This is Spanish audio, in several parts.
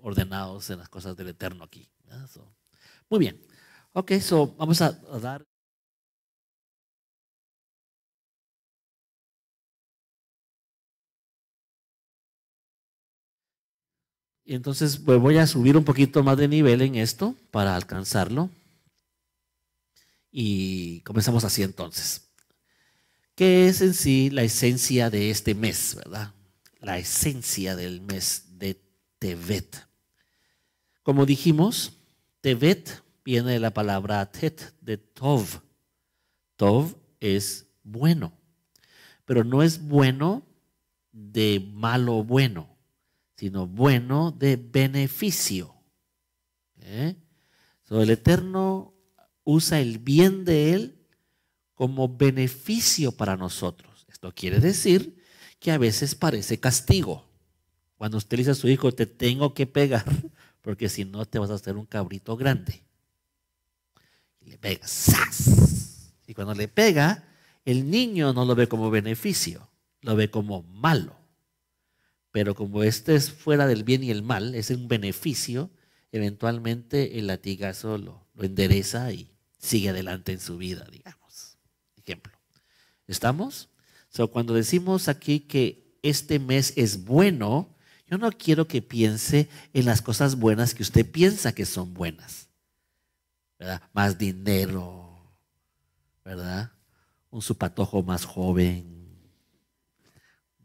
ordenados en las cosas del Eterno aquí. muy bien. Ok, so vamos a, dar. Y entonces pues, voy a subir un poquito más de nivel en esto para alcanzarlo. Y comenzamos así entonces. ¿Qué es en sí la esencia de este mes, verdad? La esencia del mes Tevet, Como dijimos, Tevet viene de la palabra Tet, de Tov. Tov es bueno, pero no es bueno de malo bueno, sino bueno de beneficio. ¿Eh? el Eterno usa el bien de Él como beneficio para nosotros. Esto quiere decir que a veces parece castigo. Cuando usted dice a su hijo, te tengo que pegar, porque si no te vas a hacer un cabrito grande. Y le pega, ¡zas! Y cuando le pega, el niño no lo ve como beneficio, lo ve como malo. Pero como este es fuera del bien y el mal, es un beneficio, eventualmente el latigazo lo, lo endereza y sigue adelante en su vida, digamos. Ejemplo. ¿Estamos? So, cuando decimos aquí que este mes es bueno, yo no quiero que piense en las cosas buenas que usted piensa que son buenas. ¿Verdad? Más dinero, ¿verdad? Un supatojo más joven,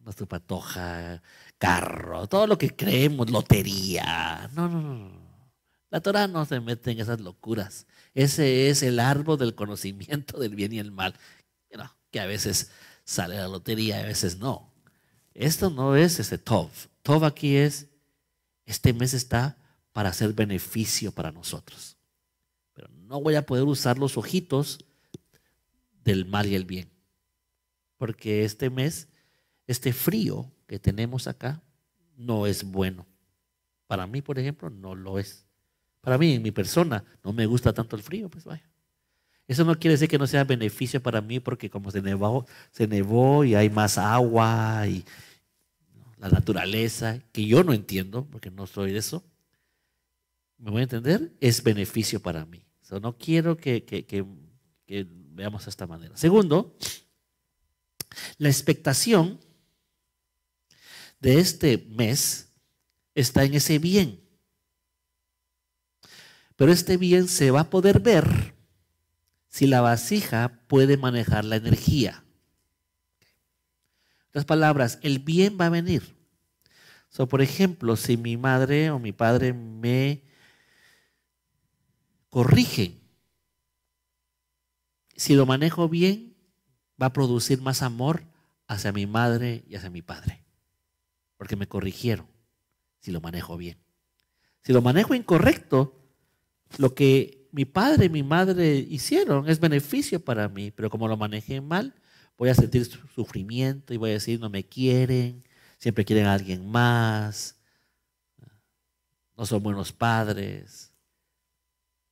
una supatoja, carro, todo lo que creemos, lotería. No, no, no. La Torah no se mete en esas locuras. Ese es el árbol del conocimiento del bien y el mal. que a veces sale la lotería, a veces no. Esto no es ese tov. Todo aquí es, este mes está para hacer beneficio para nosotros. Pero no voy a poder usar los ojitos del mal y el bien. Porque este mes, este frío que tenemos acá, no es bueno. Para mí, por ejemplo, no lo es. Para mí, en mi persona, no me gusta tanto el frío, pues vaya. Eso no quiere decir que no sea beneficio para mí porque como se nevó, se nevó y hay más agua y, la naturaleza, que yo no entiendo, porque no soy de eso, ¿me voy a entender? Es beneficio para mí. no quiero que, que, que veamos de esta manera. Segundo, la expectación de este mes está en ese bien. Pero este bien se va a poder ver si la vasija puede manejar la energía palabras, el bien va a venir. por ejemplo, si mi madre o mi padre me corrigen, si lo manejo bien, va a producir más amor hacia mi madre y hacia mi padre, porque me corrigieron si lo manejo bien. Si lo manejo incorrecto, lo que mi padre y mi madre hicieron es beneficio para mí, pero como lo manejé mal, voy a sentir sufrimiento y voy a decir, no me quieren, siempre quieren a alguien más, no son buenos padres.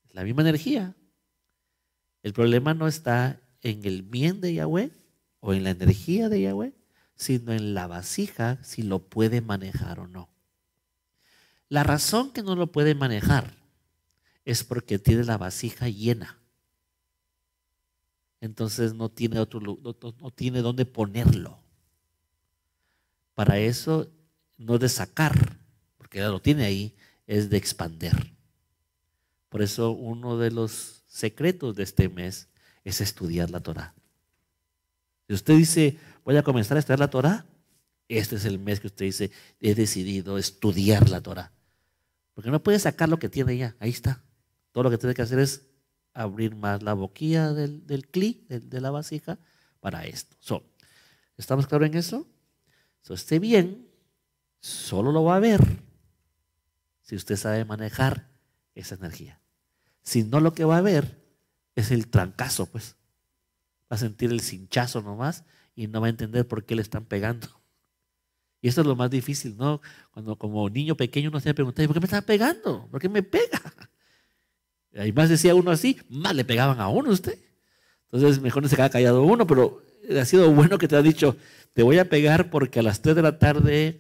La misma energía. El problema no está en el bien de Yahweh o en la energía de Yahweh, sino en la vasija, si lo puede manejar o no. La razón que no lo puede manejar es porque tiene la vasija llena entonces no tiene, otro, no, tiene dónde ponerlo. Para eso no es de sacar, porque ya lo tiene ahí, es de expander. Por eso uno de los secretos de este mes es estudiar la Torah. Si usted dice, voy a comenzar a estudiar la Torah, este es el mes que usted dice, he decidido estudiar la Torah. Porque no puede sacar lo que tiene ya, ahí está. Todo lo que tiene que hacer es abrir más la boquilla del, del cli, de, la vasija, para esto. ¿Estamos claros en eso? So, esté bien solo lo va a ver si usted sabe manejar esa energía. Si no, lo que va a ver es el trancazo, pues. Va a sentir el cinchazo nomás y no va a entender por qué le están pegando. Y eso es lo más difícil, ¿no? Cuando como niño pequeño uno se pregunta, ¿por qué me están pegando? ¿Por qué me pega? Y más decía uno así, más le pegaban a uno usted. Entonces, mejor no se queda callado uno, pero ha sido bueno que te ha dicho, te voy a pegar porque a las 3 de la tarde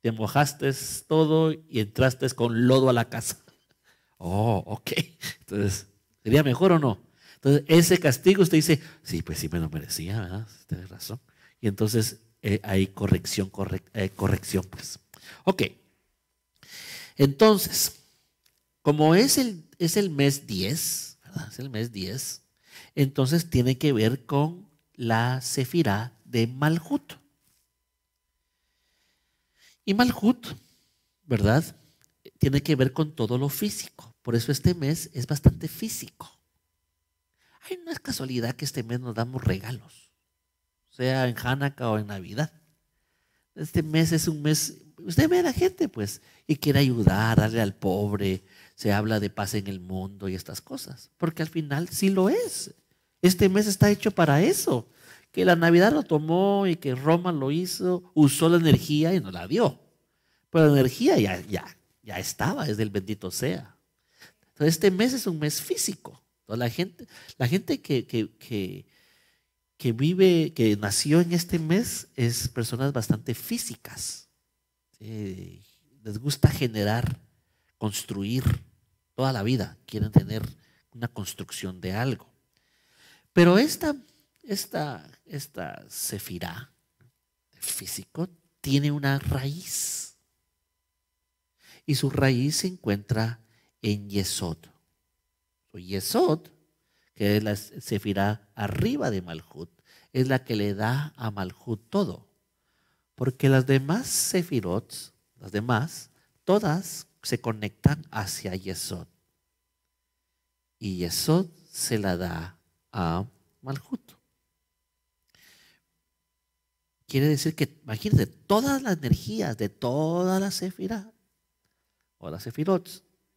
te mojaste todo y entraste con lodo a la casa. Oh, ok. Entonces, ¿sería mejor o no? Entonces, ese castigo usted dice, sí, pues sí me lo merecía, ¿verdad? Tienes razón. Y entonces eh, hay corrección, eh, corrección, pues. Ok. Entonces, como es el es el mes 10, ¿verdad? es el mes 10, entonces tiene que ver con la sefirá de Malhut. Y Malhut, ¿verdad? Tiene que ver con todo lo físico. Por eso este mes es bastante físico. Ay, no es casualidad que este mes nos damos regalos, sea en Hanukkah o en Navidad. Este mes es un mes, usted ve a la gente, pues, y quiere ayudar, darle al pobre, se habla de paz en el mundo y estas cosas, porque al final sí lo es. Este mes está hecho para eso, que la Navidad lo tomó y que Roma lo hizo, usó la energía y nos la dio. Pero la energía ya, ya, estaba, es del bendito sea. Entonces este mes es un mes físico. la gente, la gente que, que, vive, que nació en este mes, es personas bastante físicas. Eh, les gusta generar, construir toda la vida quieren tener una construcción de algo. Pero esta, esta, esta sefirá, físico, tiene una raíz. Y su raíz se encuentra en Yesod. Yesod, que es la sefirá arriba de Malhut, es la que le da a Malhut todo. Porque las demás sefirot, las demás, todas se conectan hacia Yesod. Y Yesod se la da a Malhut. Quiere decir que, imagínate todas las energías de todas las Sefirah o las sefirot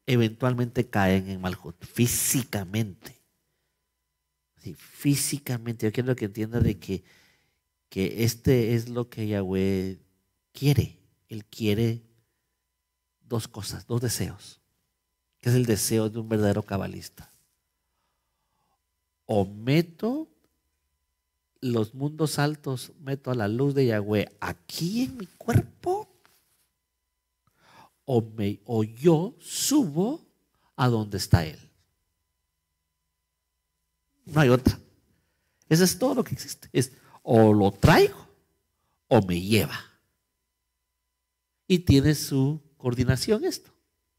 eventualmente caen en Malhut, físicamente. físicamente. Yo quiero que entienda de que, que este es lo que Yahweh quiere. Él quiere dos cosas, dos deseos, que es el deseo de un verdadero cabalista. O meto los mundos altos, meto a la luz de Yahweh aquí en mi cuerpo, o, me, o yo subo a donde está Él. No hay otra. Eso es todo lo que existe. Es o lo traigo o me lleva. Y tiene su coordinación esto.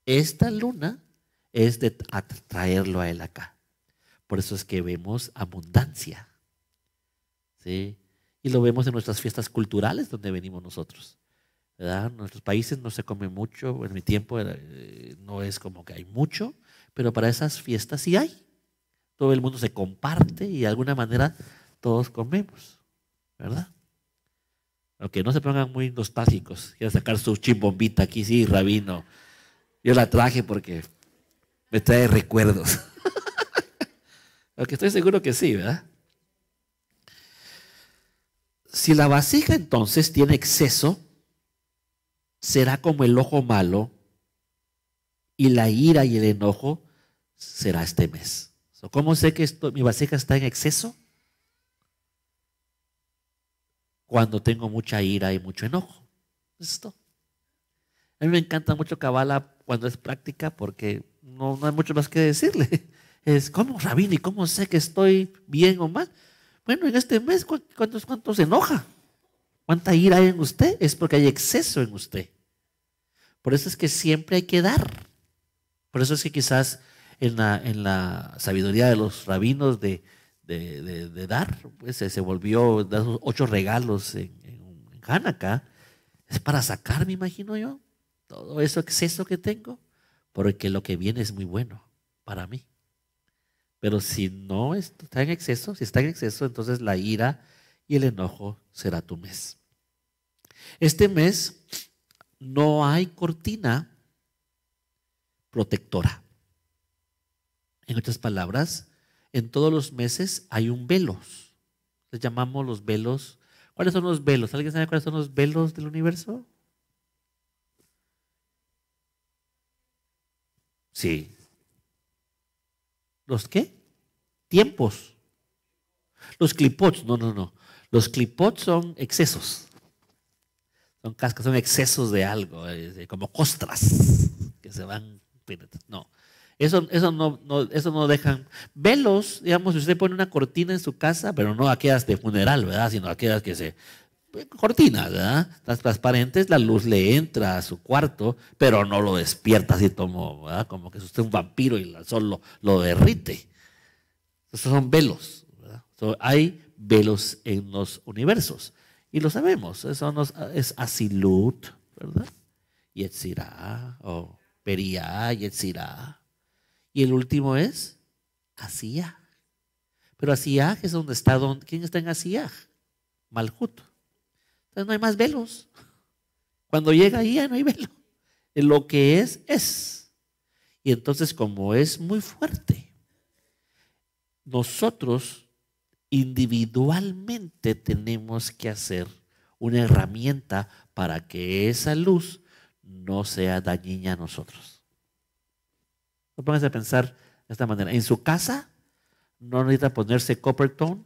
Esta luna es de atraerlo a él acá. Por eso es que vemos abundancia. ¿sí? Y lo vemos en nuestras fiestas culturales donde venimos nosotros. ¿verdad? En nuestros países no se come mucho, en mi tiempo eh, no es como que hay mucho, pero para esas fiestas sí hay. Todo el mundo se comparte y de alguna manera todos comemos, ¿verdad? Aunque no se pongan muy nostálgicos. Quiero sacar su chimbombita aquí, sí, rabino. Yo la traje porque me trae recuerdos. Aunque estoy seguro que sí, ¿verdad? Si la vasija entonces tiene exceso, será como el ojo malo y la ira y el enojo será este mes. ¿Cómo sé que esto, mi vasija está en exceso? cuando tengo mucha ira y mucho enojo. Esto. A mí me encanta mucho Kabbalah cuando es práctica porque no, hay mucho más que decirle. Es, ¿cómo, y ¿Cómo sé que estoy bien o mal? Bueno, en este mes, ¿cuántos, se enoja? ¿Cuánta ira hay en usted? Es porque hay exceso en usted. Por eso es que siempre hay que dar. Por eso es que quizás en la, en la sabiduría de los rabinos de, de, dar, pues se, volvió ocho regalos en, en, es para sacar, me imagino yo, todo eso exceso que tengo, porque lo que viene es muy bueno para mí. Pero si no está en exceso, si está en exceso, entonces la ira y el enojo será tu mes. Este mes no hay cortina protectora. En otras palabras, en todos los meses hay un velo. Les llamamos los velos. ¿Cuáles son los velos? ¿Alguien sabe cuáles son los velos del universo? Sí. ¿Los qué? Tiempos. Los clipots, no, no, no. Los clipots son excesos. Son cascas, son excesos de algo, eh, como costras que se van. No. Eso, no, dejan. Velos, digamos, si usted pone una cortina en su casa, pero no aquellas de funeral, ¿verdad? Sino aquellas que se. Cortinas, ¿verdad? Las transparentes, la luz le entra a su cuarto, pero no lo despierta así como, ¿verdad? Como que usted un vampiro y el sol lo, derrite. Esos son velos, hay velos en los universos. Y lo sabemos, eso nos es Asilut, ¿verdad? Yetzirah, o Periah, Yetzirah. Y el último es Asía. Pero Asiyah es donde está, donde, ¿quién está en Asiyah? Malhut. Entonces no hay más velos. Cuando llega ahí ya no hay velo. Lo que es, es. Y entonces como es muy fuerte, nosotros individualmente tenemos que hacer una herramienta para que esa luz no sea dañina a nosotros. No pongas a pensar de esta manera. En su casa no necesita ponerse copper tone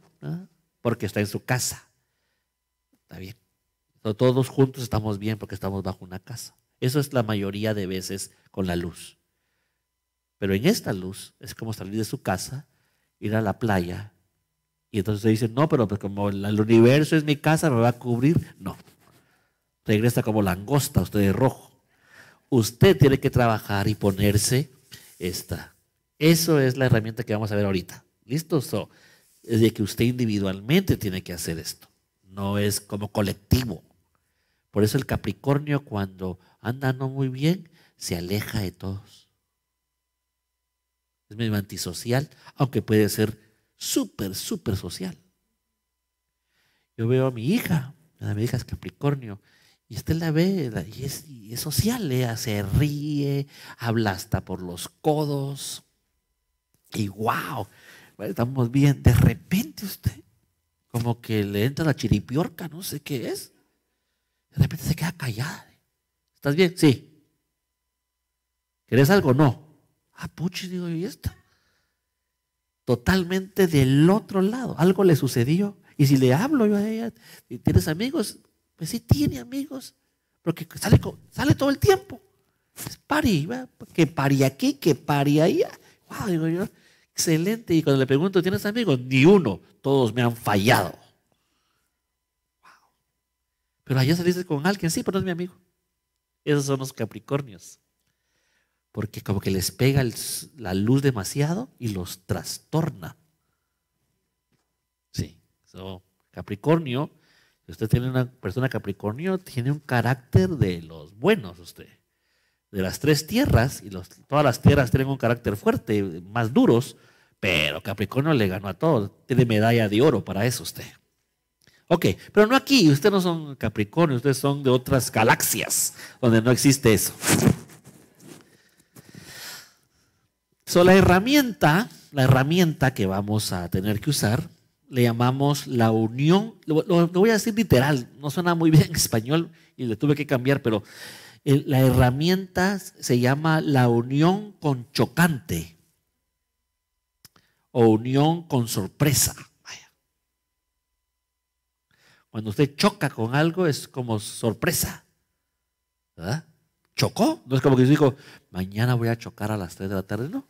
porque está en su casa. Está bien. Todos juntos estamos bien porque estamos bajo una casa. Eso es la mayoría de veces con la luz. Pero en esta luz es como salir de su casa, ir a la playa. Y entonces se dice, no, pero pues, como el universo es mi casa, me va a cubrir. No. Regresa como langosta, usted es rojo. Usted tiene que trabajar y ponerse está. Eso es la herramienta que vamos a ver ahorita. ¿Listo? es de que usted individualmente tiene que hacer esto. No es como colectivo. Por eso el Capricornio cuando anda no muy bien, se aleja de todos. Es medio antisocial, aunque puede ser súper, súper social. Yo veo a mi hija, mi hija es Capricornio, y usted la ve y es, social, le ¿eh? se ríe, habla hasta por los codos. Y wow, estamos bien. De repente usted, como que le entra la chiripiorca, no sé qué es. De repente se queda callada. ¿Estás bien? Sí. ¿Querés algo? No. Ah, puchi, digo, ¿y esto? Totalmente del otro lado. Algo le sucedió. Y si le hablo yo a ella, ¿tienes amigos? Pues sí tiene amigos, porque sale, sale todo el tiempo. Pues pari, que pari aquí, que pari allá. Wow, digo yo, excelente. Y cuando le pregunto, ¿tienes amigos? Ni uno, todos me han fallado. Wow. Pero allá saliste con alguien, sí, pero no es mi amigo. Esos son los Capricornios. Porque como que les pega la luz demasiado y los trastorna. Sí, so, Capricornio Usted tiene una persona Capricornio, tiene un carácter de los buenos, usted. De las tres tierras, y todas las tierras tienen un carácter fuerte, más duros, pero Capricornio le ganó a todos, Tiene medalla de oro para eso usted. Ok, pero no aquí, ustedes no son Capricornio, ustedes son de otras galaxias donde no existe eso. So, la herramienta, la herramienta que vamos a tener que usar le llamamos la unión, lo, voy a decir literal, no suena muy bien en español y le tuve que cambiar, pero eh, la herramienta se llama la unión con chocante o unión con sorpresa. Cuando usted choca con algo es como sorpresa. ¿verdad? ¿Chocó? No es como que yo digo, mañana voy a chocar a las 3 de la tarde, no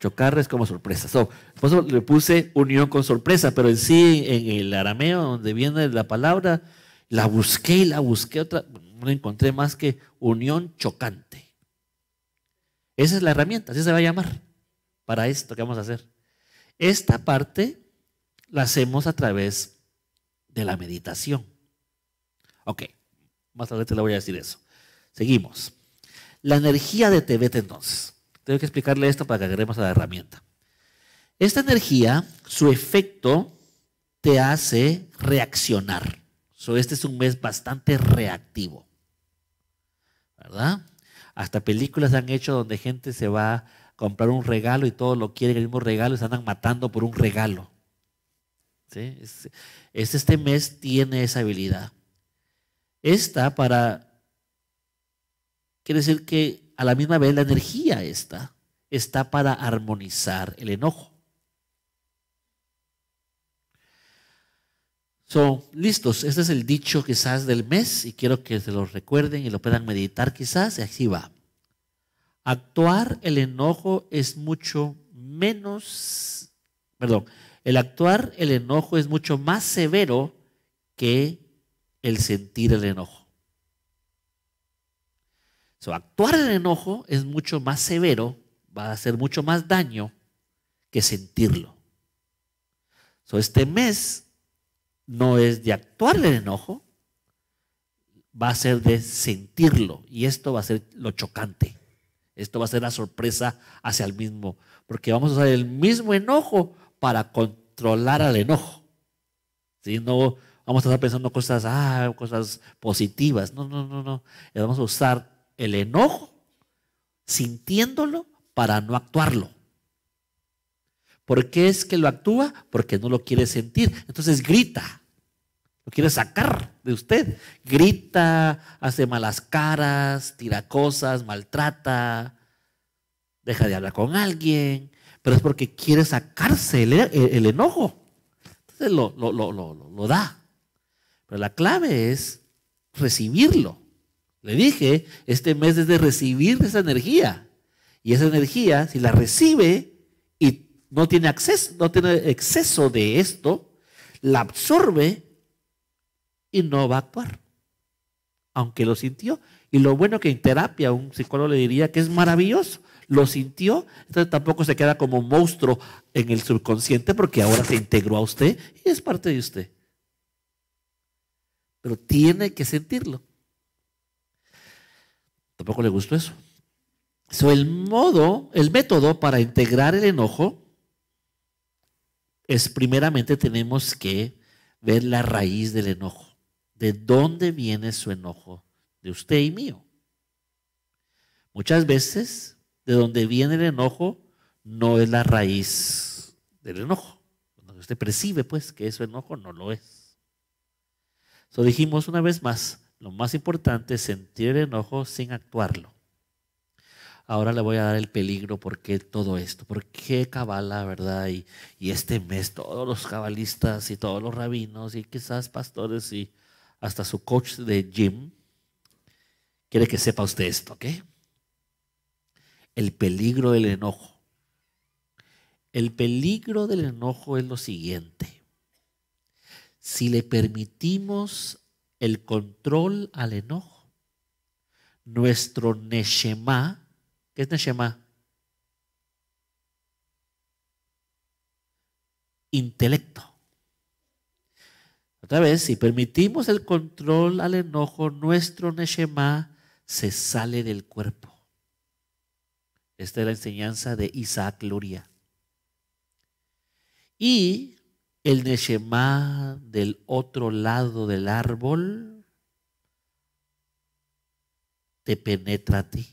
chocar es como sorpresa. O, por eso le puse unión con sorpresa, pero en sí, en el arameo, donde viene la palabra, la busqué y la busqué otra, no encontré más que unión chocante. Esa es la herramienta, así se va a llamar para esto que vamos a hacer. Esta parte la hacemos a través de la meditación. Ok, más adelante le voy a decir eso. Seguimos. La energía de Tebete entonces. Tengo que explicarle esto para que agarremos a la herramienta. Esta energía, su efecto te hace reaccionar. este es un mes bastante reactivo. ¿Verdad? Hasta películas han hecho donde gente se va a comprar un regalo y todos lo quieren, el mismo regalo, y se andan matando por un regalo. este mes tiene esa habilidad. Esta para... Quiere decir que a la misma vez la energía está, está para armonizar el enojo. So, listos, este es el dicho quizás del mes y quiero que se lo recuerden y lo puedan meditar quizás y así va. Actuar el enojo es mucho menos, perdón, el actuar el enojo es mucho más severo que el sentir el enojo actuar el enojo es mucho más severo, va a hacer mucho más daño que sentirlo. So, este mes no es de actuar el enojo, va a ser de sentirlo. Y esto va a ser lo chocante. Esto va a ser la sorpresa hacia el mismo. Porque vamos a usar el mismo enojo para controlar al enojo. No vamos a estar pensando cosas, ah, cosas positivas. No, no, no, no. Vamos a usar el enojo, sintiéndolo para no actuarlo. ¿Por qué es que lo actúa? Porque no lo quiere sentir. Entonces grita, lo quiere sacar de usted. Grita, hace malas caras, tira cosas, maltrata, deja de hablar con alguien, pero es porque quiere sacarse el, enojo. Entonces lo, lo da. Pero la clave es recibirlo le dije, este mes es de recibir esa energía. Y esa energía, si la recibe y no tiene, acceso, no tiene exceso de esto, la absorbe y no va a actuar. Aunque lo sintió. Y lo bueno que en terapia un psicólogo le diría que es maravilloso. Lo sintió, entonces tampoco se queda como un monstruo en el subconsciente porque ahora se integró a usted y es parte de usted. Pero tiene que sentirlo. Tampoco le gustó eso. el modo, el método para integrar el enojo es primeramente tenemos que ver la raíz del enojo. ¿De dónde viene su enojo? De usted y mío. Muchas veces, de dónde viene el enojo no es la raíz del enojo. usted percibe, pues, que ese enojo no lo es. Eso dijimos una vez más, lo más importante es sentir el enojo sin actuarlo. Ahora le voy a dar el peligro, por qué todo esto, por qué Cabala, ¿verdad? Y, y este mes todos los cabalistas y todos los rabinos y quizás pastores y hasta su coach de gym quiere que sepa usted esto, ¿ok? El peligro del enojo. El peligro del enojo es lo siguiente. Si le permitimos el control al enojo. Nuestro Neshema, ¿qué es Neshema? Intelecto. Otra vez, si permitimos el control al enojo, nuestro Neshema se sale del cuerpo. Esta es la enseñanza de Isaac Luria. Y el Neshema del otro lado del árbol te penetra a ti.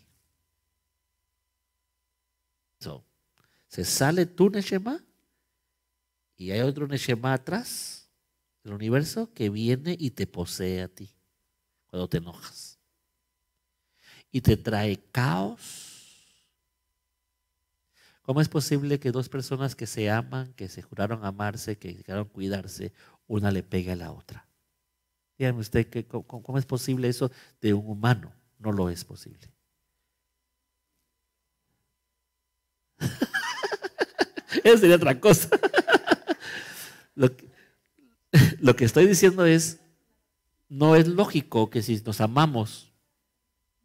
se sale tu Neshema y hay otro Neshema atrás del universo que viene y te posee a ti cuando te enojas. Y te trae caos ¿Cómo es posible que dos personas que se aman, que se juraron amarse, que juraron cuidarse, una le pegue a la otra? Díganme usted, ¿cómo es posible eso de un humano? No lo es posible. Eso sería otra cosa. lo, lo, que, estoy diciendo es, no es lógico que si nos amamos,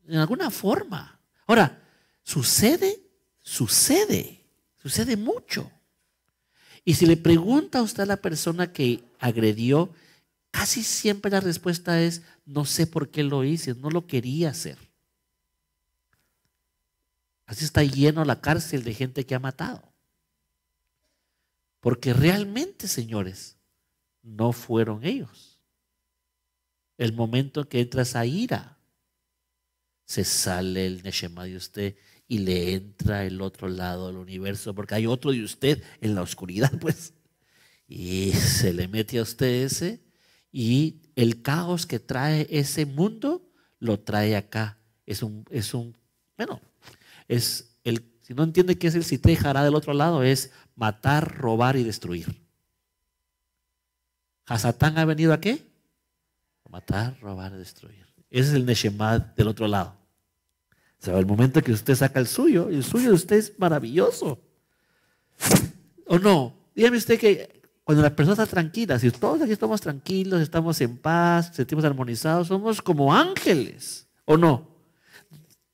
en alguna forma. Ahora, sucede Sucede, sucede mucho. Y si le pregunta a usted a la persona que agredió, casi siempre la respuesta es, no sé por qué lo hice, no lo quería hacer. Así está lleno la cárcel de gente que ha matado. Porque realmente, señores, no fueron ellos. El momento que entras a ira, se sale el Neshema de usted y le entra el otro lado del universo, porque hay otro de usted en la oscuridad, pues. Y se le mete a usted ese y el caos que trae ese mundo lo trae acá. Es un, es un, bueno, es el, si no entiende qué es el te Hará del otro lado, es matar, robar y destruir. ¿Hasatán ha venido a qué? matar, robar y destruir. Ese es el Neshemad del otro lado. O sea, el momento que usted saca el suyo, el suyo de usted es maravilloso. ¿O no? Dígame usted que cuando la persona está tranquila, si todos aquí estamos tranquilos, estamos en paz, sentimos armonizados, somos como ángeles, ¿o no?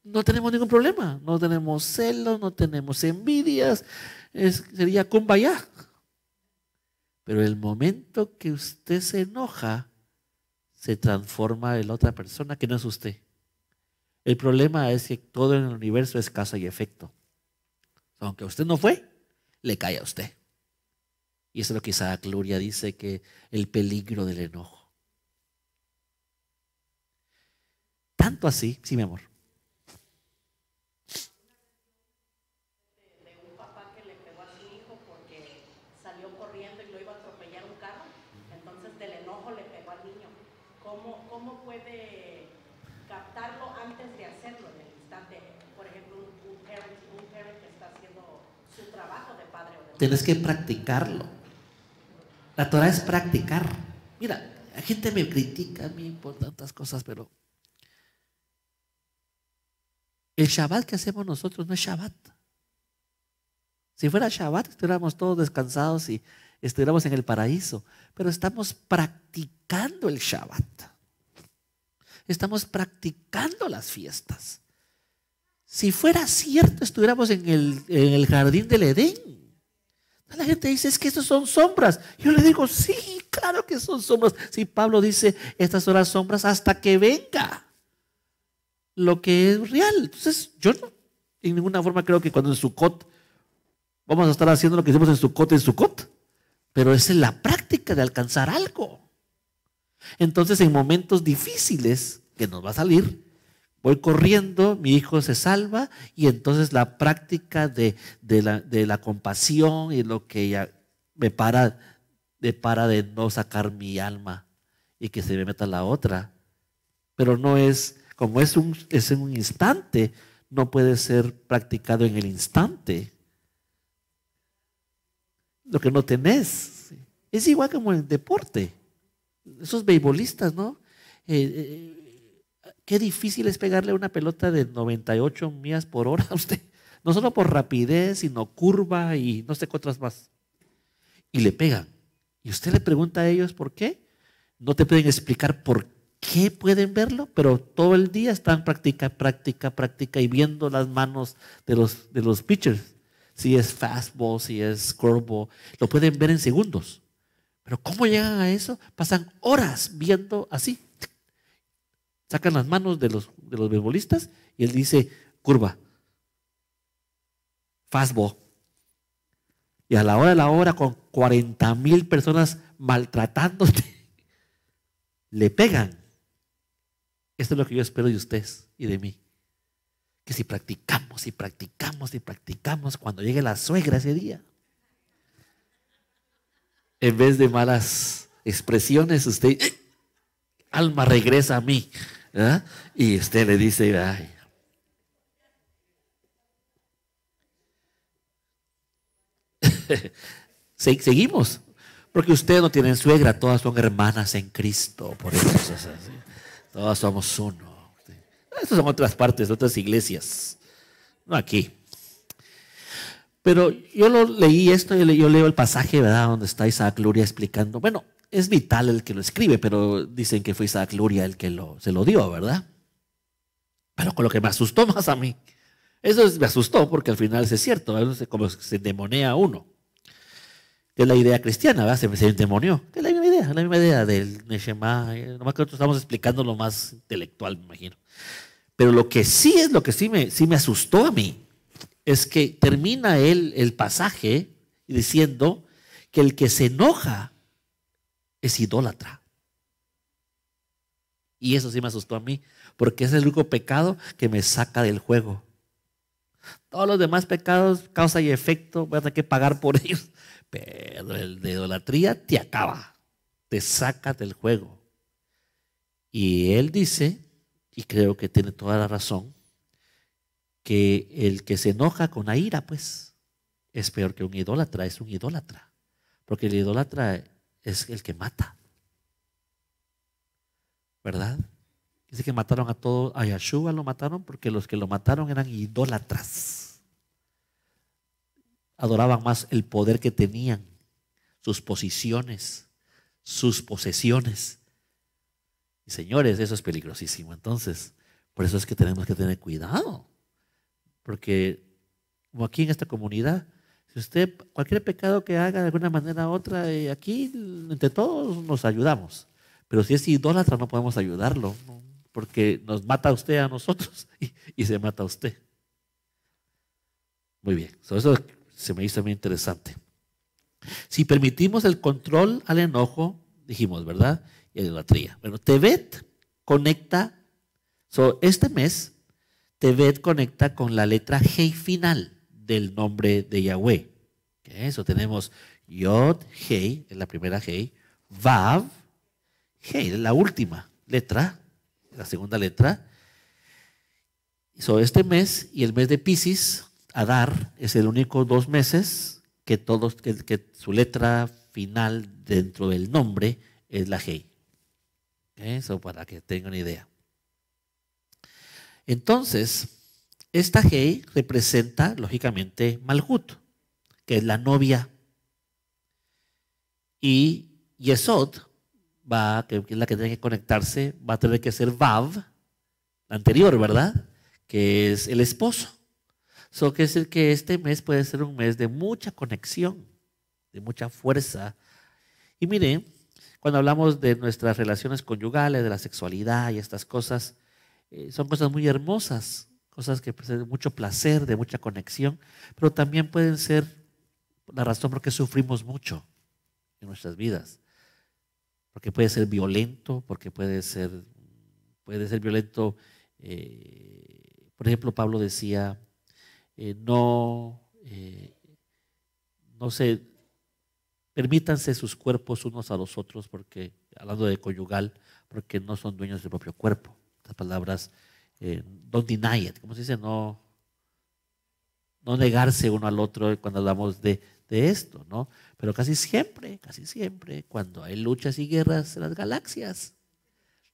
No tenemos ningún problema, no tenemos celos, no tenemos envidias, es, sería kumbaya. Pero el momento que usted se enoja, se transforma en otra persona que no es usted. El problema es que todo en el universo es causa y efecto. Aunque usted no fue, le cae a usted. Y eso es lo que Isaac Gloria dice que el peligro del enojo. Tanto así, sí, mi amor. Tienes que practicarlo. La Torah es practicar. Mira, la gente me critica a mí por tantas cosas, pero el Shabbat que hacemos nosotros no es Shabbat. Si fuera Shabbat, estuviéramos todos descansados y estuviéramos en el paraíso, pero estamos practicando el Shabbat. Estamos practicando las fiestas. Si fuera cierto, estuviéramos en el, en el jardín del Edén. La gente dice, es que estas son sombras. Yo le digo, sí, claro que son sombras. Si Pablo dice, estas son las sombras hasta que venga lo que es real. Entonces, yo no, en ninguna forma creo que cuando en Sukkot vamos a estar haciendo lo que hicimos en Sukkot, en Sukkot. Pero esa es la práctica de alcanzar algo. Entonces, en momentos difíciles que nos va a salir, voy corriendo, mi hijo se salva y entonces la práctica de, la, compasión y lo que me para, para de no sacar mi alma y que se me meta la otra. Pero no es, como es, un, es en un instante, no puede ser practicado en el instante. Lo que no tenés. Es igual como en el deporte. Esos beisbolistas, ¿no? Eh, eh, Qué difícil es pegarle una pelota de 98 millas por hora a usted. No solo por rapidez, sino curva y no sé qué más. Y le pegan. Y usted le pregunta a ellos por qué. No te pueden explicar por qué pueden verlo, pero todo el día están práctica, práctica, práctica y viendo las manos de los, de los pitchers. Si es fastball, si es curveball, lo pueden ver en segundos. Pero ¿cómo llegan a eso? Pasan horas viendo así. Sacan las manos de los, de y él dice, curva, fastball. Y a la hora de la hora, con 40 mil personas maltratándote, le pegan. Esto es lo que yo espero de ustedes y de mí. Que si practicamos y practicamos y practicamos cuando llegue la suegra ese día, en vez de malas expresiones, usted alma regresa a mí. Y usted le dice, ay. Seguimos. Porque ustedes no tienen suegra, todas son hermanas en Cristo. Por eso Todas somos uno. Estas son otras partes, otras iglesias. No aquí. Pero yo leí esto, yo, leo el pasaje, ¿verdad? Donde está Isaac Gloria explicando. Bueno, es vital el que lo escribe, pero dicen que fue Isaac Luria el que se lo dio, ¿verdad? Pero con lo que me asustó más a mí, eso me asustó porque al final es cierto, como se demonea uno. Que es la idea cristiana, ¿verdad? Se, se endemonió. es la misma idea, la misma idea del Neshema. Nomás que eh, nosotros estamos explicando lo más intelectual, me imagino. Pero lo que sí es, lo que sí me, sí me asustó a mí, es que termina él el pasaje diciendo que el que se enoja es idólatra. Y eso sí me asustó a mí, porque es el único pecado que me saca del juego. Todos los demás pecados, causa y efecto, voy a tener que pagar por ellos. Pero el de idolatría te acaba, te saca del juego. Y él dice, y creo que tiene toda la razón, que el que se enoja con la ira, pues, es peor que un idólatra, es un idólatra. Porque el idólatra es el que mata. ¿Verdad? Dice que mataron a todos. a Yeshua lo mataron porque los que lo mataron eran idólatras. Adoraban más el poder que tenían, sus posiciones, sus posesiones. Y señores, eso es peligrosísimo. Entonces, por eso es que tenemos que tener cuidado. Porque, como aquí en esta comunidad, si usted, cualquier pecado que haga de alguna manera u otra, eh, aquí entre todos nos ayudamos. Pero si es idólatra, no podemos ayudarlo, porque nos mata a usted a nosotros y, se mata a usted. Muy bien, eso se me hizo muy interesante. Si permitimos el control al enojo, dijimos, ¿verdad? Y la idolatría. Bueno, Tebet conecta, so, este mes, Tebet conecta con la letra G final del nombre de Yahweh. Eso tenemos Yod, Hei, es la primera Hei. Vav, Hei, es la última letra, la segunda letra. So, este mes y el mes de Pisces, Adar, es el único dos meses que, todos, que, su letra final dentro del nombre es la Hei. Eso eh, para que tengan una idea. Entonces, esta Hei representa, lógicamente, Malhut, que es la novia y Yesod, va, que es la que tiene que conectarse, va a tener que ser Vav, la anterior, ¿verdad? Que es el esposo. Eso quiere decir que este mes puede ser un mes de mucha conexión, de mucha fuerza. Y miren, cuando hablamos de nuestras relaciones conyugales, de la sexualidad y estas cosas, eh, son cosas muy hermosas, cosas que presentan mucho placer, de mucha conexión, pero también pueden ser la razón por que sufrimos mucho nuestras vidas. Porque puede ser violento, porque puede ser, puede ser violento. Eh, por ejemplo, Pablo decía, eh, no, eh, no se, permítanse sus cuerpos unos a los otros, porque, hablando de coyugal, porque no son dueños del propio cuerpo. las palabras, don't deny it, ¿cómo se dice? No, no negarse uno al otro cuando hablamos de de esto, ¿no? Pero casi siempre, casi siempre, cuando hay luchas y guerras en las galaxias,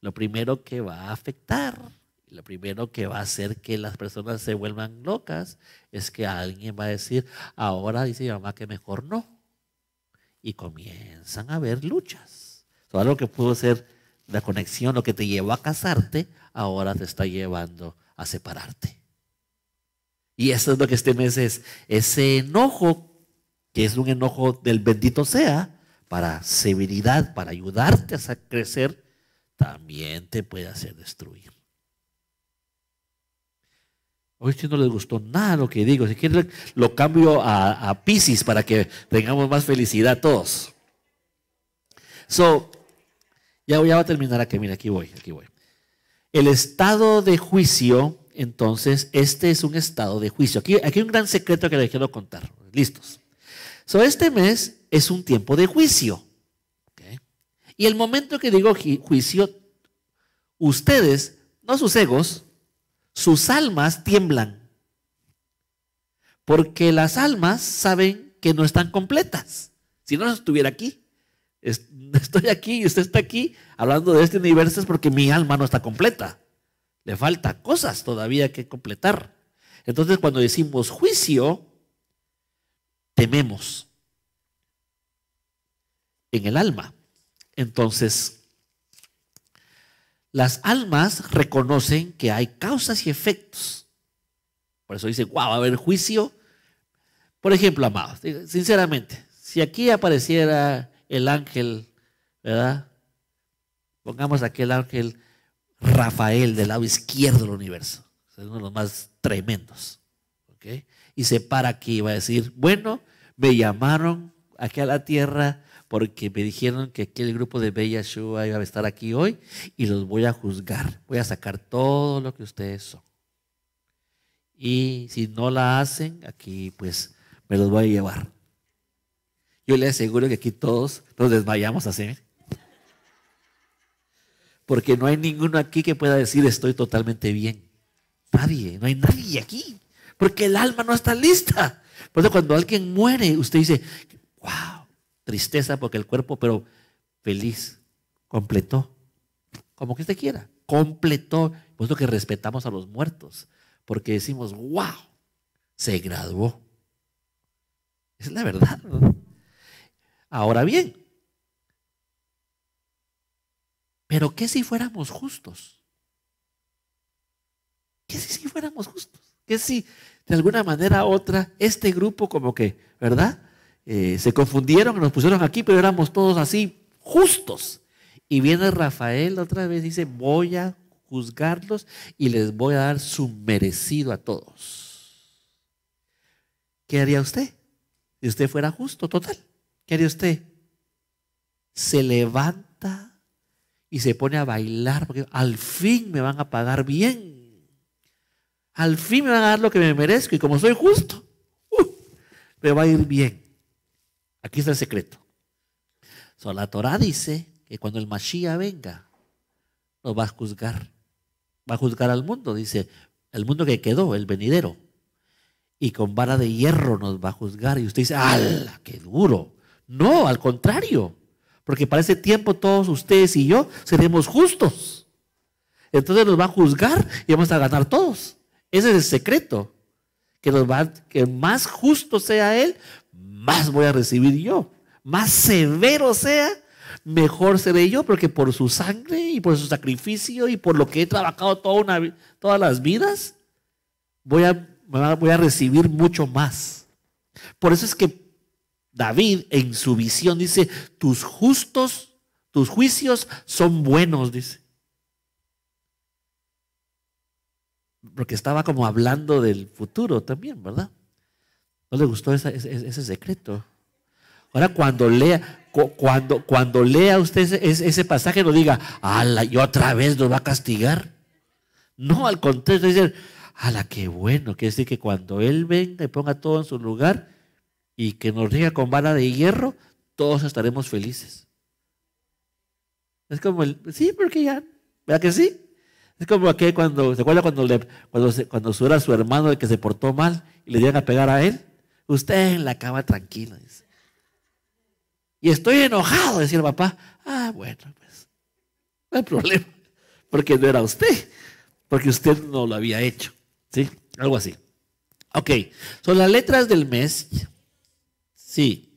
lo primero que va a afectar, lo primero que va a hacer que las personas se vuelvan locas, es que alguien va a decir, ahora dice mi mamá que mejor no. Y comienzan a haber luchas. Todo lo que pudo ser la conexión, lo que te llevó a casarte, ahora te está llevando a separarte. Y eso es lo que este mes es, ese enojo que es un enojo del bendito sea, para severidad, para ayudarte a crecer, también te puede hacer destruir. Hoy si no les gustó nada lo que digo, si quieren lo cambio a, Pisces para que tengamos más felicidad todos. So, ya, voy a terminar aquí, mira, aquí voy, aquí voy. El estado de juicio, entonces, este es un estado de juicio. Aquí, aquí hay un gran secreto que les quiero contar. Listos este mes es un tiempo de juicio. Y el momento que digo juicio, ustedes, no sus egos, sus almas tiemblan. Porque las almas saben que no están completas. Si no, no estuviera aquí. Estoy aquí y usted está aquí hablando de este universo es porque mi alma no está completa. Le falta cosas todavía que completar. Entonces cuando decimos juicio, tememos en el alma. Entonces, las almas reconocen que hay causas y efectos. Por eso dice, guau va a haber juicio. Por ejemplo, amados, sinceramente, si aquí apareciera el ángel, ¿verdad? Pongamos aquel ángel Rafael del lado izquierdo del universo. Es uno de los más tremendos. Y se para aquí y va a decir, bueno, me llamaron aquí a la tierra porque me dijeron que aquel grupo de Bella Shua iba a estar aquí hoy y los voy a juzgar. Voy a sacar todo lo que ustedes son. Y si no la hacen, aquí pues me los voy a llevar. Yo les aseguro que aquí todos nos desmayamos así. ¿eh? Porque no hay ninguno aquí que pueda decir estoy totalmente bien. Nadie, no hay nadie aquí. Porque el alma no está lista. Por eso cuando alguien muere, usted dice, wow, tristeza porque el cuerpo, pero feliz, completó, como que usted quiera, completó. Por eso que respetamos a los muertos, porque decimos, wow, se graduó. Es la verdad. Ahora bien, pero ¿qué si fuéramos justos? ¿Qué si, si fuéramos justos? ¿Qué si de alguna manera u otra, este grupo como que, ¿verdad? Eh, se confundieron nos pusieron aquí, pero éramos todos así, justos. Y viene Rafael otra vez y dice, voy a juzgarlos y les voy a dar su merecido a todos. ¿Qué haría usted? Si usted fuera justo, total. ¿Qué haría usted? Se levanta y se pone a bailar porque al fin me van a pagar bien. Al fin me van a dar lo que me merezco y como soy justo, uh, me va a ir bien. Aquí está el secreto. So, la Torah dice que cuando el Mashiach venga, nos va a juzgar. Va a juzgar al mundo, dice, el mundo que quedó, el venidero. Y con vara de hierro nos va a juzgar. Y usted dice, ¡ala, qué duro! No, al contrario. Porque para ese tiempo todos ustedes y yo seremos justos. Entonces nos va a juzgar y vamos a ganar todos. Ese es el secreto. Que, más justo sea Él, más voy a recibir yo. Más severo sea, mejor seré yo, porque por su sangre y por su sacrificio y por lo que he trabajado todas las vidas, voy a, voy a recibir mucho más. Por eso es que David en su visión dice, tus justos, tus juicios son buenos, dice. porque estaba como hablando del futuro también, ¿verdad? No le gustó ese, secreto. Ahora cuando lea, cuando, cuando lea usted ese, pasaje, no diga, ala, yo otra vez nos va a castigar. No, al contrario, dice, ala, qué bueno. Quiere decir que cuando Él venga y ponga todo en su lugar y que nos diga con vara de hierro, todos estaremos felices. Es como el, sí, porque ya, ¿verdad que sí? Es como aquel cuando, ¿se acuerda cuando, le, cuando, era su hermano el que se portó mal y le dieron a pegar a él? Usted en la cama tranquilo, dice. Y estoy enojado, decía el papá. Ah, bueno, pues, no hay problema. Porque no era usted, porque usted no lo había hecho. ¿Sí? Algo así. Ok, son las letras del mes. Sí,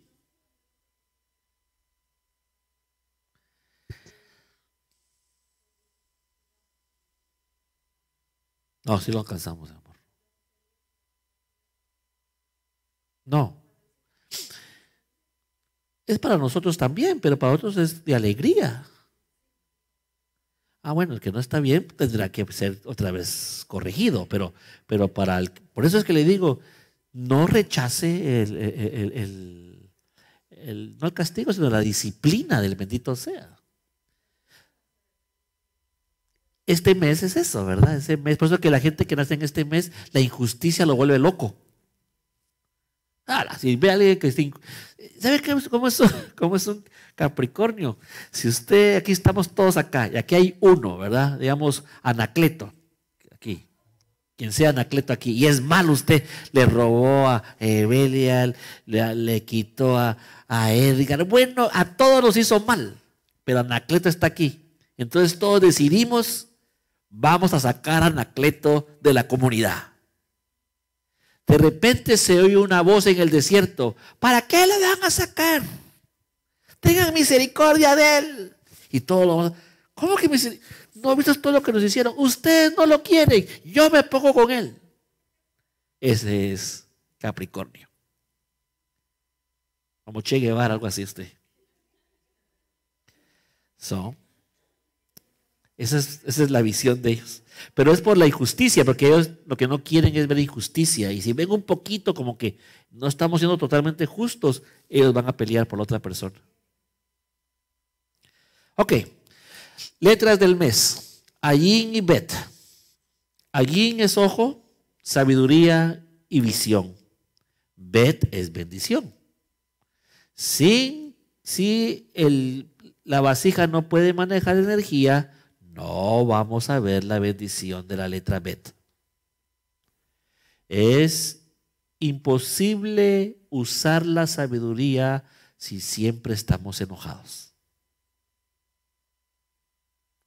No, sí lo alcanzamos, amor. No. Es para nosotros también, pero para otros es de alegría. Ah, bueno, el que no está bien tendrá que ser otra vez corregido, pero, pero para por eso es que le digo, no rechace el no el castigo, sino la disciplina del bendito sea. Este mes es eso, ¿verdad? Ese mes. Por eso que la gente que nace en este mes, la injusticia lo vuelve loco. Ahora, si ve a alguien que ¿Sabe cómo es, un Capricornio? Si usted, aquí estamos todos acá, y aquí hay uno, ¿verdad? Digamos, Anacleto, aquí. Quien sea Anacleto aquí. Y es malo usted, le robó a Belial, le, quitó a, a Edgar. Bueno, a todos nos hizo mal, pero Anacleto está aquí. Entonces todos decidimos vamos a sacar a Anacleto de la comunidad. De repente se oye una voz en el desierto, ¿para qué le van a sacar? Tengan misericordia de él. Y todos lo. ¿Cómo que misericordia? ¿No viste todo lo que nos hicieron? Ustedes no lo quieren, yo me pongo con él. Ese es Capricornio. Como Che Guevara, algo así usted? Son esa es, la visión de ellos. Pero es por la injusticia, porque ellos lo que no quieren es ver injusticia. Y si ven un poquito como que no estamos siendo totalmente justos, ellos van a pelear por la otra persona. Ok, letras del mes. Allín y Bet. Allín es ojo, sabiduría y visión. Bet es bendición. Si, si el, la vasija no puede manejar energía, no vamos a ver la bendición de la letra Bet. Es imposible usar la sabiduría si siempre estamos enojados.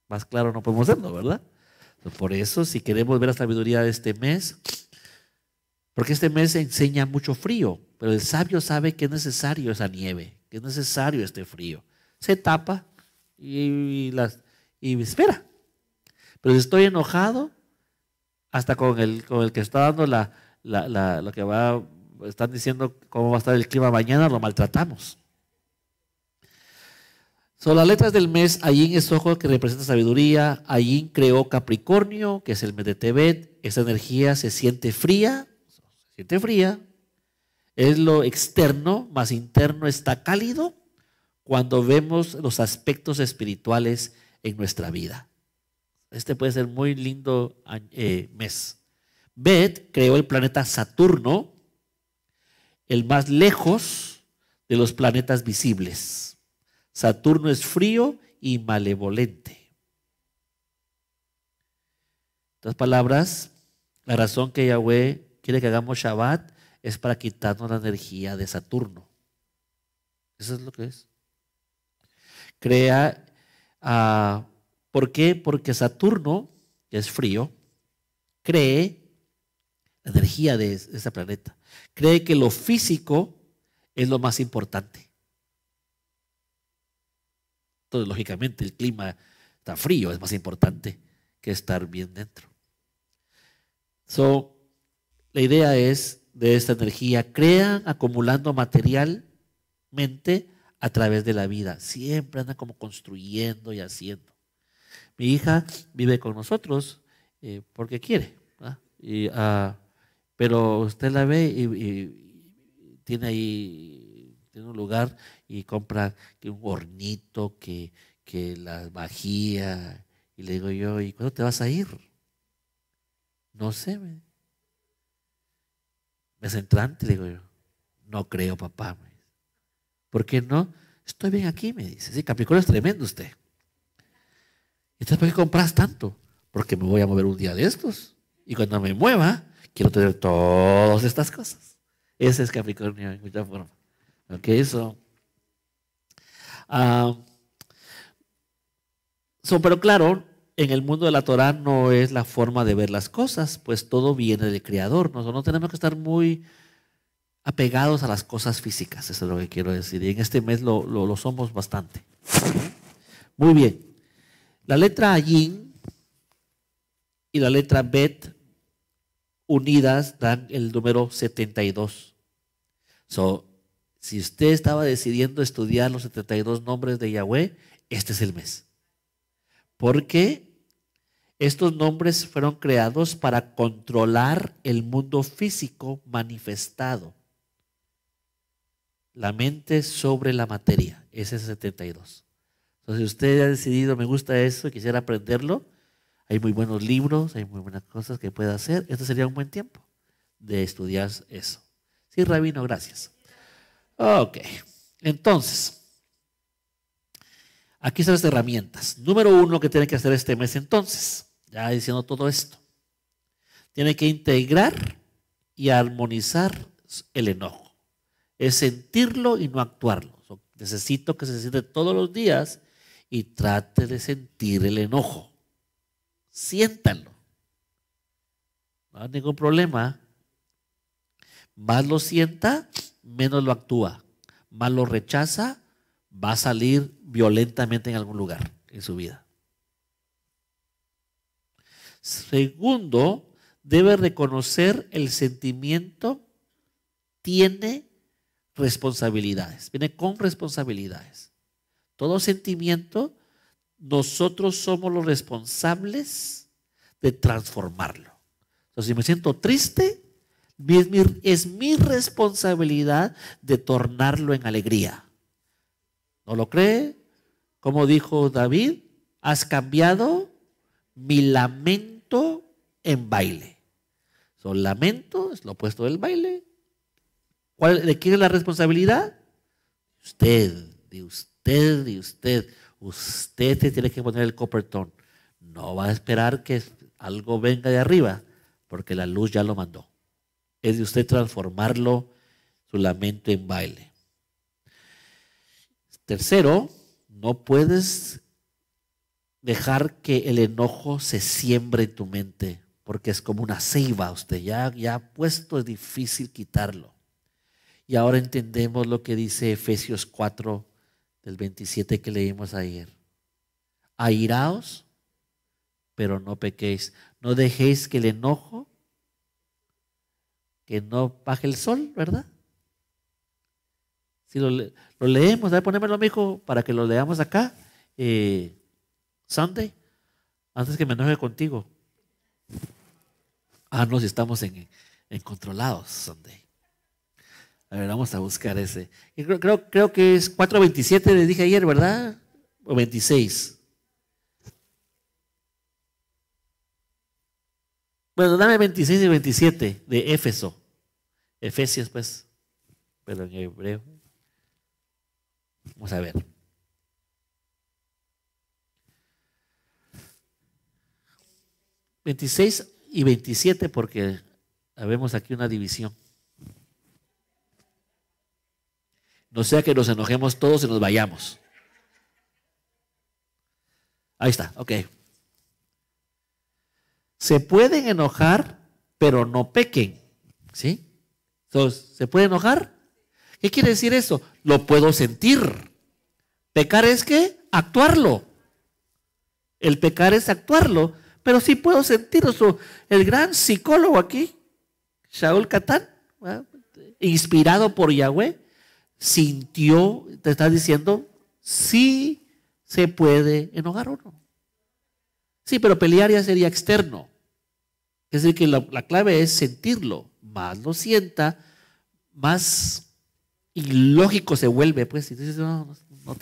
Más claro no podemos hacerlo, ¿verdad? Por eso, si queremos ver la sabiduría de este mes, porque este mes enseña mucho frío, pero el sabio sabe que es necesario esa nieve, que es necesario este frío. Se tapa y, las, y espera. Pero estoy enojado, hasta con el, que está dando la, que va, están diciendo cómo va a estar el clima mañana, lo maltratamos. Son las letras del mes, allí es ojo que representa sabiduría, allí creó Capricornio, que es el mes de Tebet, esa energía se siente fría, se siente fría, es lo externo, más interno está cálido, cuando vemos los aspectos espirituales en nuestra vida. Este puede ser muy lindo eh, mes. Beth creó el planeta Saturno, el más lejos de los planetas visibles. Saturno es frío y malevolente. En otras palabras, la razón que Yahweh quiere que hagamos Shabbat es para quitarnos la energía de Saturno. Eso es lo que es. Crea Ah, ¿Por qué? Porque Saturno, que es frío, cree la energía de ese planeta. Cree que lo físico es lo más importante. Entonces, lógicamente, el clima está frío, es más importante que estar bien dentro. So, la idea es de esta energía, crean acumulando materialmente a través de la vida. Siempre anda como construyendo y haciendo. Mi hija vive con nosotros eh, porque quiere. Ah, pero usted la ve y, tiene ahí tiene un lugar y compra un hornito que, la magia. Y le digo yo, ¿y cuándo te vas a ir? No sé. Me, me entrante, le digo yo. No creo, papá. ¿Por qué no? Estoy bien aquí, me dice. Sí, Capricornio es tremendo usted. Entonces, ¿por qué compras tanto? Porque me voy a mover un día de estos. Y cuando me mueva, quiero tener todas estas cosas. Ese es Capricornio, en mucha forma. Ok, eso. Ah, pero claro, en el mundo de la Torah no es la forma de ver las cosas, pues todo viene del Creador. Nosotros no tenemos que estar muy apegados a las cosas físicas, eso es lo que quiero decir. Y en este mes lo, somos bastante. Muy bien. La letra Yin y la letra Bet unidas dan el número 72. So, si usted estaba decidiendo estudiar los 72 nombres de Yahweh, este es el mes. Porque estos nombres fueron creados para controlar el mundo físico manifestado la mente sobre la materia. Ese es el 72. Entonces, si usted ha decidido, me gusta eso, quisiera aprenderlo, hay muy buenos libros, hay muy buenas cosas que puede hacer. Este sería un buen tiempo de estudiar eso. Sí, Rabino, gracias. Ok, entonces, aquí están las herramientas. Número uno que tiene que hacer este mes entonces, ya diciendo todo esto, tiene que integrar y armonizar el enojo es sentirlo y no actuarlo. necesito que se siente todos los días y trate de sentir el enojo. Siéntalo. No hay ningún problema. Más lo sienta, menos lo actúa. Más lo rechaza, va a salir violentamente en algún lugar en su vida. Segundo, debe reconocer el sentimiento tiene responsabilidades, viene con responsabilidades. Todo sentimiento, nosotros somos los responsables de transformarlo. Entonces, si me siento triste, es mi, responsabilidad de tornarlo en alegría. ¿No lo cree? Como dijo David, has cambiado mi lamento en baile. son lamento es lo opuesto del baile, ¿Cuál, ¿De quién es la responsabilidad? Usted, de usted, de usted. Usted se tiene que poner el copertón. No va a esperar que algo venga de arriba, porque la luz ya lo mandó. Es de usted transformarlo, su lamento en baile. Tercero, no puedes dejar que el enojo se siembre en tu mente, porque es como una ceiba usted, ya, ya puesto, es difícil quitarlo. Y ahora entendemos lo que dice Efesios 4 del 27 que leímos ayer. Airaos, pero no pequéis. No dejéis que el enojo, que no baje el sol, ¿verdad? Si lo, leemos, dale, ponémelo, mijo, para que lo leamos acá. Eh, Sunday, antes que me enoje contigo. Ah, no, si estamos en, en controlados, Sunday. A ver, vamos a buscar ese. Creo, creo, creo que es 4.27, le dije ayer, ¿verdad? O 26. Bueno, dame 26 y 27 de Éfeso. Efesios, pues, pero en hebreo. Vamos a ver. 26 y 27 porque vemos aquí una división. no sea que nos enojemos todos y nos vayamos. Ahí está, ok. Se pueden enojar, pero no pequen. ¿Sí? Entonces, ¿se puede enojar? ¿Qué quiere decir eso? Lo puedo sentir. Pecar es ¿qué? actuarlo. El pecar es actuarlo, pero sí puedo sentir eso. El gran psicólogo aquí, Shaul Catán, inspirado por Yahweh, sintió, te está diciendo, sí se puede enojar o no. Sí, pero pelear ya sería externo. Es decir, que la, clave es sentirlo. Más lo sienta, más ilógico se vuelve. Pues, dices, no, no, no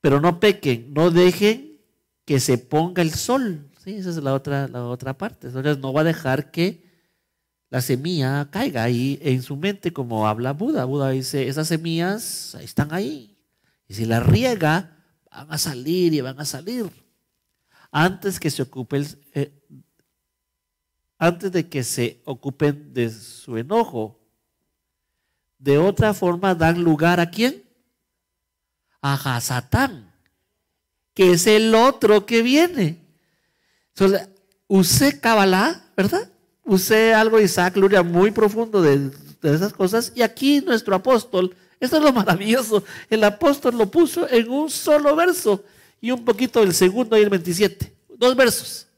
Pero no pequen, no dejen que se ponga el sol. Sí, esa es la otra, la otra parte. no va a dejar que la semilla caiga ahí en su mente como habla Buda. Buda dice, esas semillas están ahí. Y si las riega, van a salir y van a salir. Antes que se ocupe eh, antes de que se ocupen de su enojo. De otra forma dan lugar a quién? A Satán, que es el otro que viene. Entonces, usé Kabbalah, ¿verdad? usé algo de Isaac Luria muy profundo de, esas cosas y aquí nuestro apóstol, esto es lo maravilloso, el apóstol lo puso en un solo verso y un poquito del segundo y el 27, dos versos.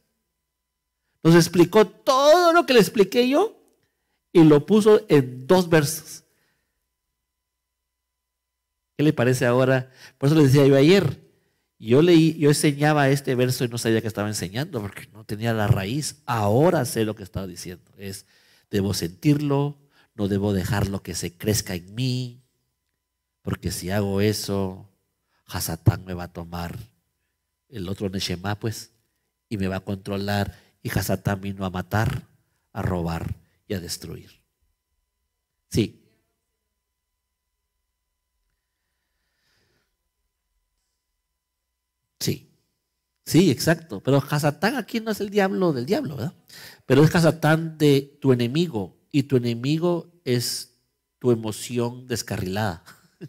Nos explicó todo lo que le expliqué yo y lo puso en dos versos. ¿Qué le parece ahora? Por eso le decía yo ayer, yo leí, yo enseñaba este verso y no sabía que estaba enseñando porque no tenía la raíz. Ahora sé lo que estaba diciendo. Es, debo sentirlo, no debo dejarlo que se crezca en mí, porque si hago eso, Hasatán me va a tomar el otro Neshema, pues, y me va a controlar. Y Hasatán vino a matar, a robar y a destruir. Sí, Sí, exacto. Pero Hasatán aquí no es el diablo del diablo, ¿verdad? Pero es Hasatán de tu enemigo. Y tu enemigo es tu emoción descarrilada.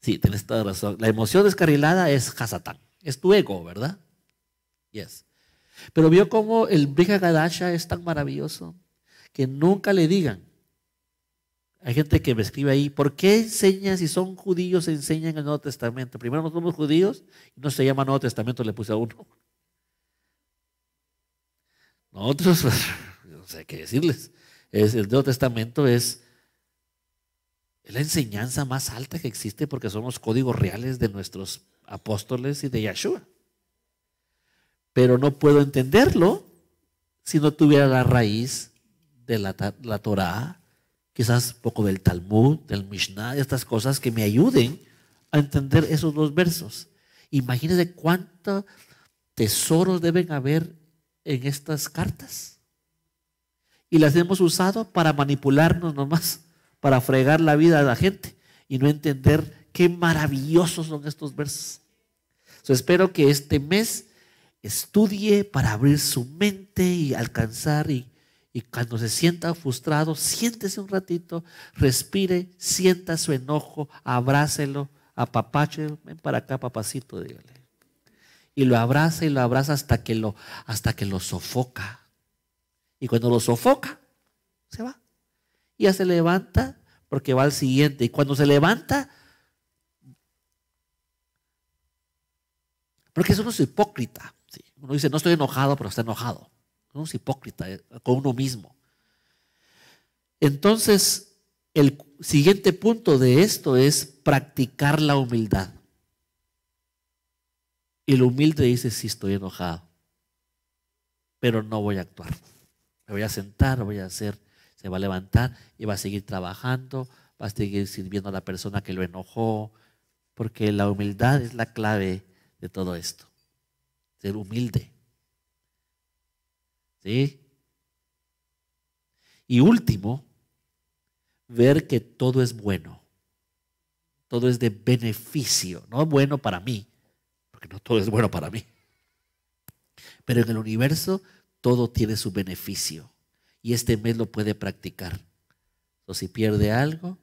sí, tienes toda razón. La emoción descarrilada es Hasatán. Es tu ego, ¿verdad? Yes. Pero vio cómo el Brihagadasha es tan maravilloso que nunca le digan, hay gente que me escribe ahí, ¿por qué enseñan, si son judíos, enseñan el Nuevo Testamento? Primero no somos judíos y no se llama Nuevo Testamento, le puse a uno. Nosotros, no sé qué decirles, el Nuevo Testamento es, la enseñanza más alta que existe porque son los códigos reales de nuestros apóstoles y de Yeshua. Pero no puedo entenderlo si no tuviera la raíz de la, la Torah quizás un poco del Talmud, del Mishnah, de estas cosas que me ayuden a entender esos dos versos. Imagínense cuántos tesoros deben haber en estas cartas. Y las hemos usado para manipularnos nomás, para fregar la vida de la gente y no entender qué maravillosos son estos versos. So, espero que este mes estudie para abrir su mente y alcanzar y y cuando se sienta frustrado, siéntese un ratito, respire, sienta su enojo, abrácelo, apapache, ven para acá, papacito, dígale. Y lo abraza y lo abraza hasta que lo, hasta que lo sofoca. Y cuando lo sofoca, se va. Y ya se levanta porque va al siguiente. Y cuando se levanta, porque eso no hipócrita. Uno dice, no estoy enojado, pero está enojado. No es hipócrita eh, con uno mismo. Entonces, el siguiente punto de esto es practicar la humildad. Y el humilde dice, sí, estoy enojado, pero no voy a actuar. Me voy a sentar, voy a hacer, se va a levantar y va a seguir trabajando, va a seguir sirviendo a la persona que lo enojó, porque la humildad es la clave de todo esto. Ser humilde. ¿Sí? Y último, ver que todo es bueno. Todo es de beneficio, no bueno para mí, porque no todo es bueno para mí. Pero en el universo todo tiene su beneficio y este mes lo puede practicar. O si pierde algo,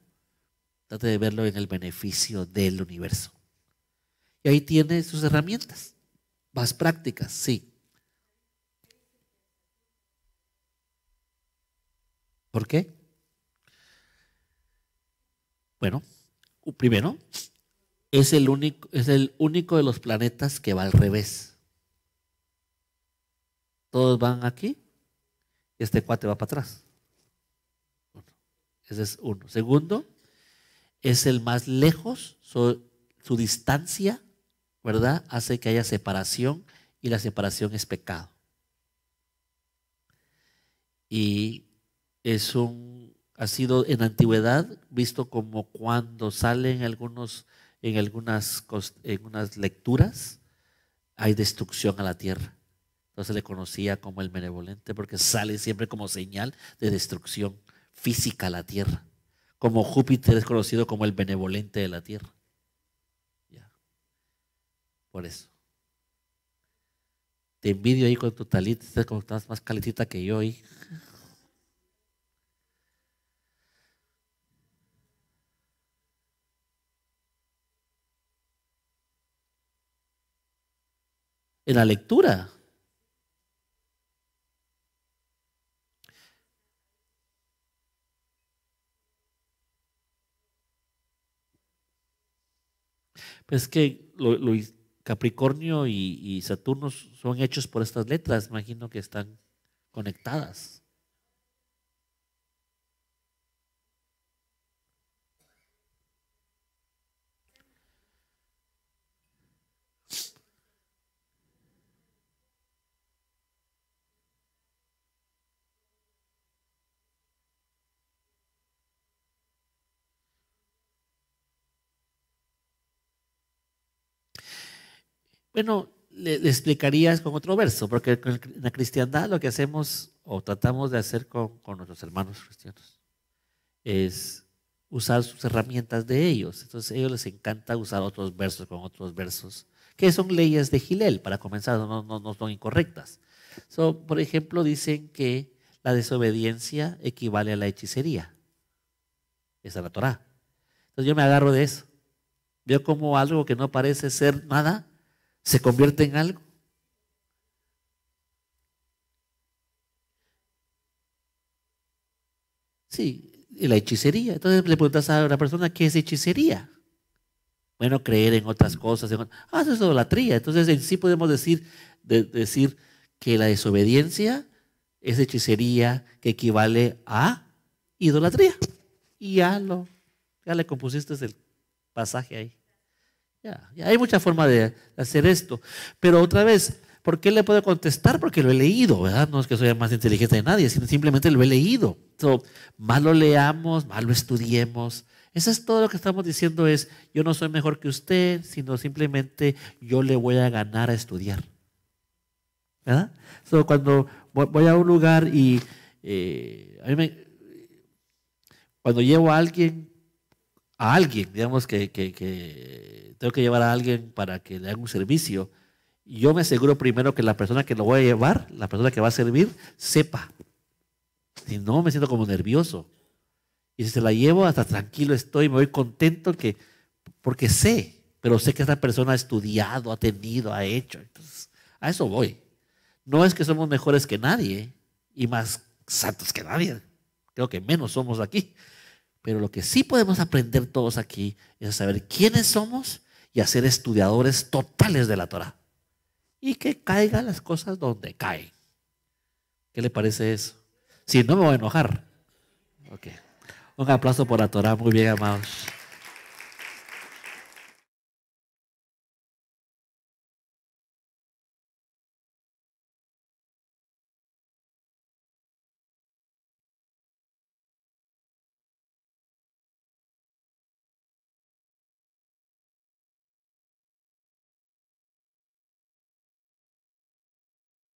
trate de verlo en el beneficio del universo. Y ahí tiene sus herramientas, más prácticas, sí, ¿Por qué? Bueno, primero, es el único, es el único de los planetas que va al revés. Todos van aquí, este cuate va para atrás. Ese es uno. Segundo, es el más lejos, su, su distancia, ¿verdad? Hace que haya separación y la separación es pecado. Y es un, ha sido en antigüedad visto como cuando salen en, algunos, en, algunas, en unas lecturas, hay destrucción a la tierra. Entonces le conocía como el benevolente porque sale siempre como señal de destrucción física a la tierra. Como Júpiter es conocido como el benevolente de la tierra. Por eso. Te envidio ahí con tu talita, estás más calentita que yo ahí. en la lectura. Pues es que Capricornio y Saturno son hechos por estas letras, imagino que están conectadas. Bueno, le, le explicarías con otro verso, porque en la cristiandad lo que hacemos o tratamos de hacer con, con nuestros hermanos cristianos es usar sus herramientas de ellos. Entonces a ellos les encanta usar otros versos con otros versos, que son leyes de Gilel, para comenzar, no, no, no son incorrectas. So, por ejemplo, dicen que la desobediencia equivale a la hechicería. Esa es la Torah. Entonces yo me agarro de eso. Veo como algo que no parece ser nada, se convierte en algo. Sí, y la hechicería. Entonces le preguntas a una persona qué es hechicería. Bueno, creer en otras cosas. Ah, eso es idolatría. Entonces en sí podemos decir, decir que la desobediencia es hechicería que equivale a idolatría. Y ya, lo, ya le compusiste el pasaje ahí. Ya, hay mucha forma de hacer esto. Pero otra vez, ¿por qué le puedo contestar? Porque lo he leído, ¿verdad? No es que soy más inteligente de nadie, sino simplemente lo he leído. So, más lo leamos, más lo estudiemos. Eso es todo lo que estamos diciendo es, yo no soy mejor que usted, sino simplemente yo le voy a ganar a estudiar. ¿Verdad? So, cuando voy a un lugar y eh, cuando llevo a alguien a alguien, digamos que, tengo que llevar a alguien para que le haga un servicio, yo me aseguro primero que la persona que lo voy a llevar, la persona que va a servir, sepa. Si no, me siento como nervioso. Y si se la llevo, hasta tranquilo estoy, me voy contento que, porque sé, pero sé que esta persona ha estudiado, ha tenido, ha hecho. Entonces, a eso voy. No es que somos mejores que nadie y más santos que nadie. Creo que menos somos aquí. Pero lo que sí podemos aprender todos aquí es saber quiénes somos y a ser estudiadores totales de la Torah. Y que caigan las cosas donde caen. ¿Qué le parece eso? Si no me voy a enojar. Un aplauso por la Torah, muy bien amados.